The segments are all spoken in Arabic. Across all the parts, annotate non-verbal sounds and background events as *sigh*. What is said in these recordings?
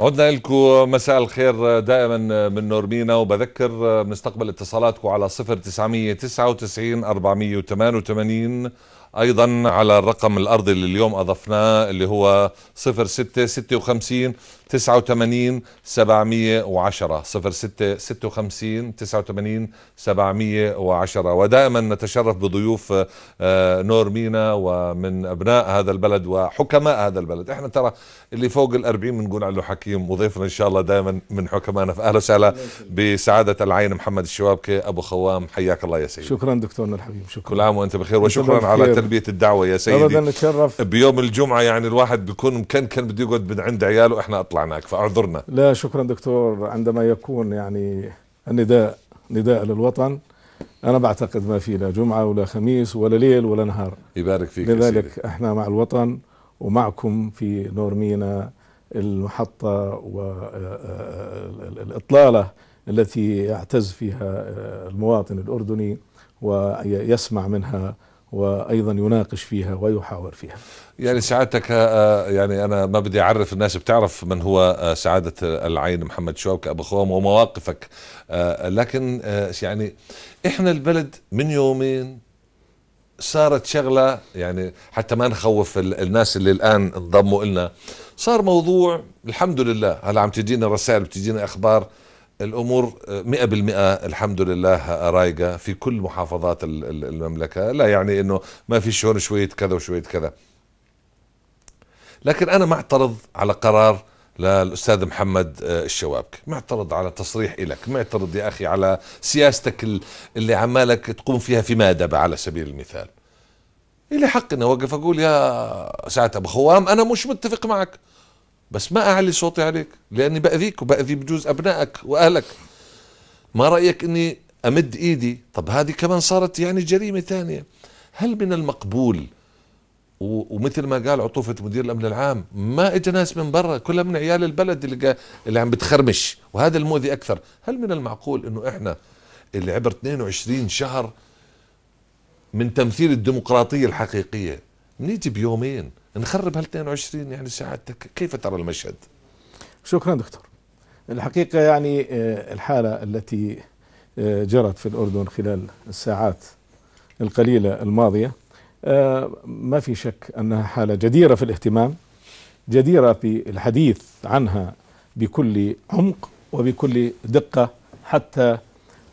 عدنا لكم مساء الخير دائما من نورمينا وبذكر بنستقبل اتصالاتكم على 0999 488 ايضا على الرقم الارضي اللي اليوم اضفناه اللي هو 0656 89 710 06 56 89 710 ودائما نتشرف بضيوف آه، نور مينا ومن أبناء هذا البلد وحكماء هذا البلد احنا ترى اللي فوق الأربعين بنقول عنه حكيم وضيفنا إن شاء الله دائما من حكمائنا فأهلا وسهلا بسعادة العين محمد الشوابكي أبو خوام حياك الله يا سيدي شكرا دكتورنا الحبيب شكرا كل عام وأنت بخير وشكرا على تلبية الدعوة يا سيدي أبدا نتشرف بيوم الجمعة يعني الواحد بيكون مكنكن بده يقعد من عند عياله احنا أطلع معك فاعذرنا لا شكرا دكتور عندما يكون يعني النداء نداء للوطن أنا بعتقد ما في لا جمعة ولا خميس ولا ليل ولا نهار يبارك فيك لذلك سيدي. احنا مع الوطن ومعكم في نور مينا المحطة والإطلالة التي يعتز فيها المواطن الأردني ويسمع منها وايضا يناقش فيها ويحاور فيها. يعني سعادتك آه، آه، يعني انا ما بدي اعرف الناس بتعرف من هو آه، سعاده العين محمد شوكه ابو خوم ومواقفك لكن يعني احنا البلد من يومين صارت شغله يعني حتى ما نخوف الناس اللي الان انضموا لنا صار موضوع الحمد لله هلا عم تجينا رسائل بتجينا اخبار الامور 100% الحمد لله رايقه في كل محافظات المملكه لا يعني انه ما في هون شويه كذا وشويه كذا لكن انا معترض على قرار للاستاذ محمد آه، الشوابك معترض على تصريح إلك معترض يا اخي على سياستك اللي عمالك تقوم فيها في مادبة على سبيل المثال إلي حق اني اوقف اقول يا ساعة ابو خوام انا مش متفق معك بس ما اعلي صوتي عليك لاني باذيك وباذي بجوز ابنائك واهلك ما رايك اني امد ايدي طب هذه كمان صارت يعني جريمه ثانيه هل من المقبول ومثل ما قال عطوفة مدير الأمن العام ما إجا ناس من برا كلها من عيال البلد اللي, اللي عم بتخرمش وهذا المؤذي أكثر هل من المعقول أنه إحنا اللي عبر 22 شهر من تمثيل الديمقراطية الحقيقية نيجي بيومين نخرب هال 22 يعني سعادتك كيف ترى المشهد؟ شكرا دكتور الحقيقة يعني آه، الحالة التي آه، جرت في الأردن خلال الساعات القليلة الماضية آه، ما في شك أنها حالة جديرة في الاهتمام جديرة بالحديث عنها بكل عمق وبكل دقة حتى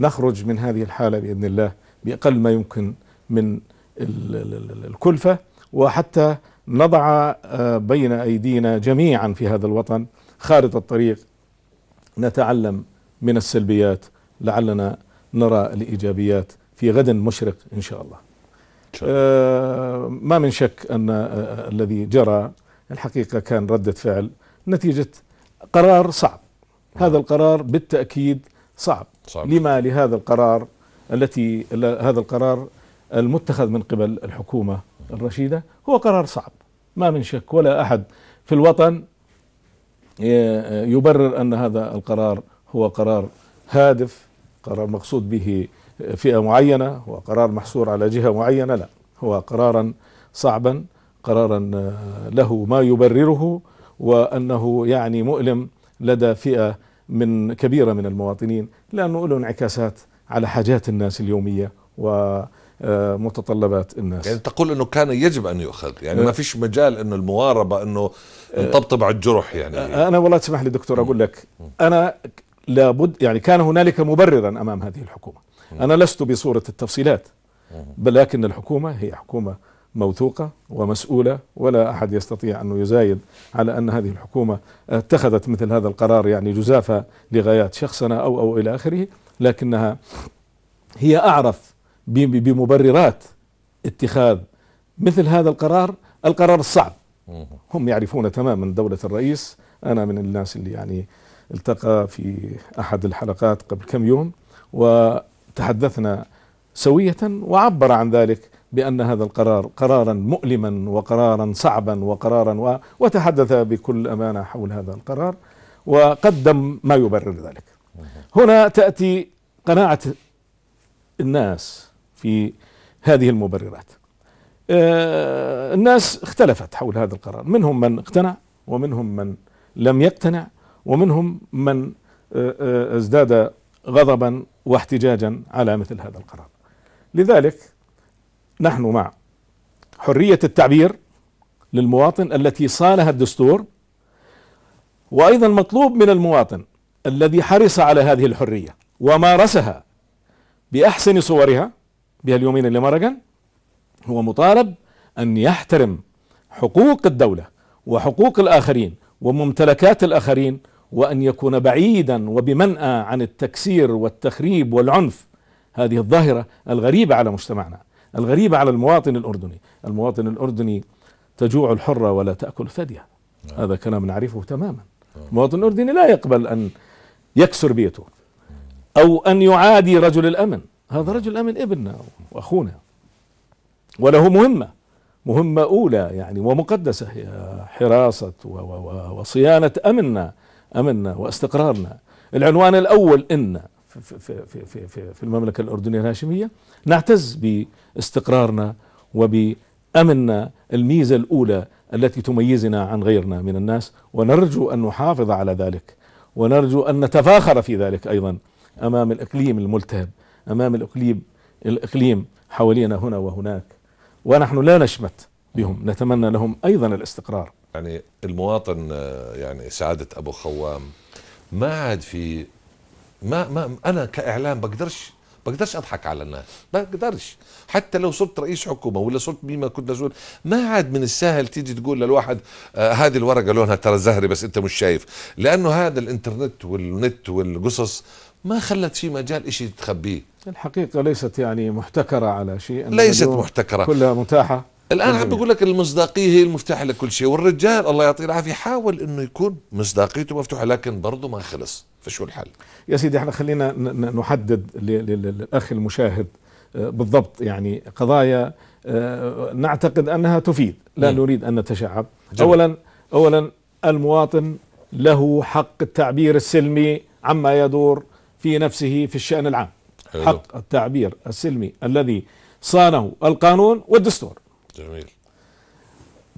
نخرج من هذه الحالة بإذن الله بأقل ما يمكن من الكلفة وحتى نضع آه، بين ايدينا جميعا في هذا الوطن خارطه الطريق نتعلم من السلبيات لعلنا نرى الايجابيات في غد مشرق ان شاء الله. آه ما من شك ان آه،, آه الذي جرى الحقيقه كان رده فعل نتيجه قرار صعب. نعم. هذا القرار بالتاكيد صعب. صعب. لما لهذا القرار التي هذا القرار المتخذ من قبل الحكومه الرشيدة هو قرار صعب ما من شك ولا أحد في الوطن يبرر أن هذا القرار هو قرار هادف قرار مقصود به فئة معينة هو قرار محصور على جهة معينة لا هو قرارا صعبا قرارا له ما يبرره وأنه يعني مؤلم لدى فئة من كبيرة من المواطنين لأنه له انعكاسات على حاجات الناس اليومية و آه، متطلبات الناس يعني تقول انه كان يجب ان يؤخذ يعني ما آه. فيش مجال انه المواربه انه آه. نطبطب على الجرح يعني انا والله تسمح لي دكتور اقول لك انا لابد يعني كان هنالك مبررا امام هذه الحكومه انا لست بصوره التفصيلات لكن الحكومه هي حكومه موثوقة ومسؤولة ولا أحد يستطيع أن يزايد على أن هذه الحكومة اتخذت مثل هذا القرار يعني جزافة لغايات شخصنا أو أو إلى آخره لكنها هي أعرف بمبررات اتخاذ مثل هذا القرار القرار الصعب هم يعرفون تماما دولة الرئيس أنا من الناس اللي يعني التقى في أحد الحلقات قبل كم يوم وتحدثنا سوية وعبر عن ذلك بأن هذا القرار قرارا مؤلما وقرارا صعبا وقرارا و... وتحدث بكل أمانة حول هذا القرار وقدم ما يبرر ذلك هنا تأتي قناعة الناس في هذه المبررات آه، الناس اختلفت حول هذا القرار منهم من اقتنع ومنهم من لم يقتنع ومنهم من آه، آه، ازداد غضبا واحتجاجا على مثل هذا القرار لذلك نحن مع حرية التعبير للمواطن التي صالها الدستور وأيضا مطلوب من المواطن الذي حرص على هذه الحرية ومارسها بأحسن صورها بها اليومين اللي مرقا هو مطالب أن يحترم حقوق الدولة وحقوق الآخرين وممتلكات الآخرين وأن يكون بعيدا وبمنأى عن التكسير والتخريب والعنف هذه الظاهرة الغريبة على مجتمعنا الغريبة على المواطن الأردني المواطن الأردني تجوع الحرة ولا تأكل الثدية نعم. هذا كلام نعرفه تماما المواطن الأردني لا يقبل أن يكسر بيته أو أن يعادي رجل الأمن هذا رجل أمن ابننا وأخونا وله مهمة مهمة أولى يعني ومقدسة هي حراسة وصيانة أمننا أمننا واستقرارنا العنوان الأول إن في, في, في, في, في المملكة الأردنية الهاشمية نعتز باستقرارنا وبأمننا الميزة الأولى التي تميزنا عن غيرنا من الناس ونرجو أن نحافظ على ذلك ونرجو أن نتفاخر في ذلك أيضا أمام الإقليم الملتهب أمام الإقليم الإقليم حوالينا هنا وهناك ونحن لا نشمت بهم نتمنى لهم أيضا الاستقرار يعني المواطن يعني سعادة أبو خوام ما عاد في ما ما أنا كإعلام بقدرش بقدرش اضحك على الناس بقدرش حتى لو صرت رئيس حكومه ولا صرت بما كنت مسؤول ما عاد من السهل تيجي تقول للواحد آه هذه الورقه لونها ترى زهري بس انت مش شايف لانه هذا الانترنت والنت والقصص ما خلت في مجال شيء تخبيه الحقيقة ليست يعني محتكرة على شيء ليست محتكرة كلها متاحة الآن عم بقول لك المصداقية هي المفتاح لكل شيء والرجال الله يعطيه العافية حاول أنه يكون مصداقيته مفتوحة لكن برضه ما خلص فشو الحل يا سيدي احنا خلينا نحدد للأخ المشاهد آه، بالضبط يعني قضايا آه، نعتقد أنها تفيد لا م. نريد أن نتشعب أولا أولا المواطن له حق التعبير السلمي عما يدور في نفسه في الشأن العام حق التعبير السلمي الذي صانه القانون والدستور جميل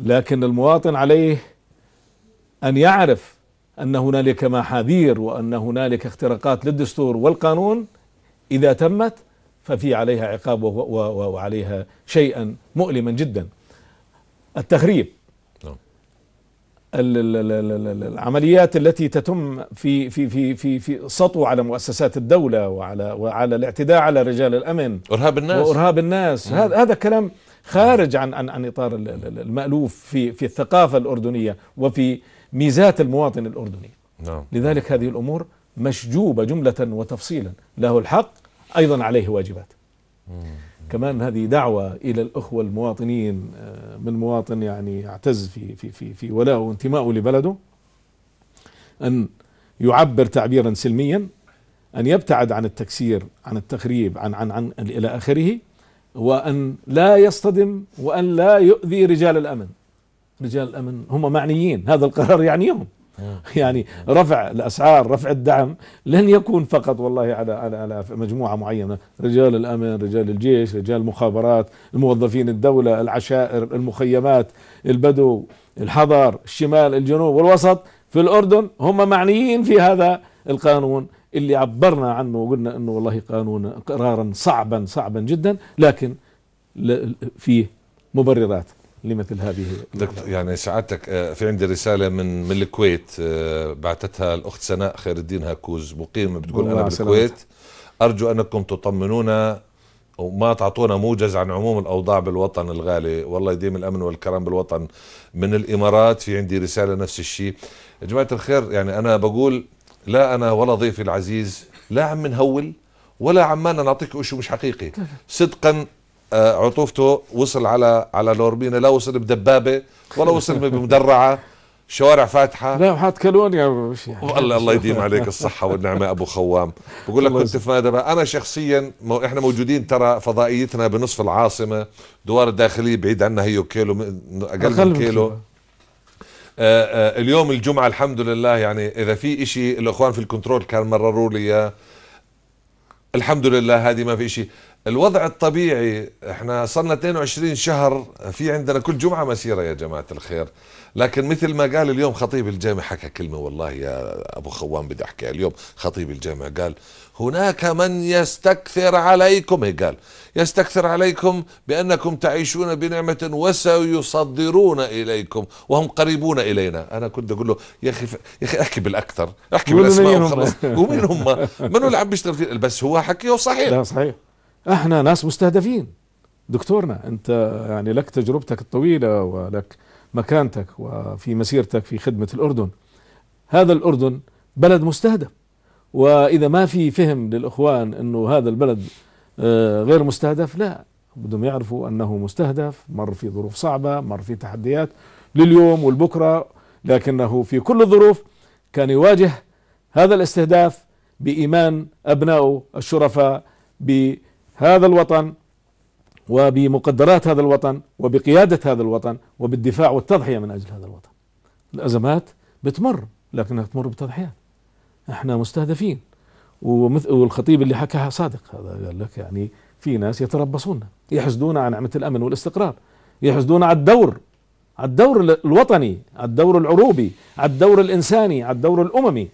لكن المواطن عليه أن يعرف أن هنالك محاذير وأن هنالك اختراقات للدستور والقانون إذا تمت ففي عليها عقاب وعليها شيئا مؤلما جدا التخريب العمليات التي تتم في في في في في سطو على مؤسسات الدوله وعلى وعلى الاعتداء على رجال الامن وارهاب الناس وارهاب الناس هذا هذا كلام خارج عن عن عن اطار المالوف في في الثقافه الاردنيه وفي ميزات المواطن الاردني نعم. لذلك هذه الامور مشجوبه جمله وتفصيلا له الحق ايضا عليه واجبات كمان هذه دعوة إلى الأخوة المواطنين آه، من مواطن يعني يعتز في في في في ولائه وانتمائه لبلده أن يعبر تعبيرا سلميا أن يبتعد عن التكسير عن التخريب عن عن عن إلى آخره وأن لا يصطدم وأن لا يؤذي رجال الأمن رجال الأمن هم معنيين هذا القرار يعنيهم *laughs* يعني رفع الاسعار رفع الدعم لن يكون فقط والله على على على مجموعه معينه رجال الامن رجال الجيش رجال المخابرات الموظفين الدوله العشائر المخيمات البدو الحضر الشمال الجنوب والوسط في الاردن هم معنيين في هذا القانون اللي عبرنا عنه وقلنا انه والله قانون قرارا صعبا صعبا جدا لكن فيه مبررات لمثل هذه دكتور يعني سعادتك آه، في عندي رساله من من الكويت آه، بعثتها الاخت سناء خير الدين هاكوز مقيمه بتقول انا بالكويت ارجو انكم تطمنونا وما تعطونا موجز عن عموم الاوضاع بالوطن الغالي والله يديم الامن والكرم بالوطن من الامارات في عندي رساله نفس الشيء يا جماعه الخير يعني انا بقول لا انا ولا ضيفي العزيز لا عم نهول ولا عمالنا نعطيك شيء مش حقيقي صدقا آه، عطوفته وصل على على لوربينا لا وصل بدبابه ولا وصل بمدرعه شوارع فاتحه لا وحاط كلون يا يعني. والله الله يديم عليك الصحه والنعمه ابو خوام بقول لك كنت في مادبة انا شخصيا مو احنا موجودين ترى فضائيتنا بنصف العاصمه دوار الداخليه بعيد عنا هي كيلو اقل, أقل من كيلو آآ آآ آه، آه، اليوم الجمعه الحمد لله يعني اذا في إشي الاخوان في الكنترول كان مرروا لي الحمد لله هذه ما في إشي الوضع الطبيعي احنا صرنا 22 شهر في عندنا كل جمعه مسيره يا جماعه الخير لكن مثل ما قال اليوم خطيب الجامع حكى كلمه والله يا ابو خوان بدي احكيها اليوم خطيب الجامع قال هناك من يستكثر عليكم هي إيه قال يستكثر عليكم بانكم تعيشون بنعمه وسيصدرون اليكم وهم قريبون الينا انا كنت اقول له يا اخي يا اخي احكي بالاكثر احكي بالاسماء وخلص ومين هم من *laughs* اللي عم بيشتغل بس هو حكيه صحيح لا صحيح احنا ناس مستهدفين دكتورنا انت يعني لك تجربتك الطويله ولك مكانتك وفي مسيرتك في خدمه الاردن هذا الاردن بلد مستهدف واذا ما في فهم للاخوان انه هذا البلد آه، غير مستهدف لا بدهم يعرفوا انه مستهدف مر في ظروف صعبه مر في تحديات لليوم والبكره لكنه في كل الظروف كان يواجه هذا الاستهداف بايمان ابنائه الشرفاء ب هذا الوطن وبمقدرات هذا الوطن وبقيادة هذا الوطن وبالدفاع والتضحية من أجل هذا الوطن الأزمات بتمر لكنها تمر بتضحيات احنا مستهدفين والخطيب اللي حكاها صادق هذا قال لك يعني في ناس يتربصون يحسدون على نعمة الأمن والاستقرار يحسدون على الدور على الدور الوطني على الدور العروبي على الدور الإنساني على الدور الأممي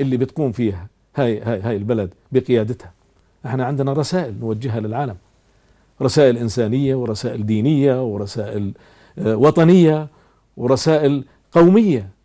اللي بتقوم فيها هاي, هاي, هاي البلد بقيادتها احنا عندنا رسائل نوجهها للعالم رسائل انسانيه ورسائل دينيه ورسائل آه، وطنيه ورسائل قوميه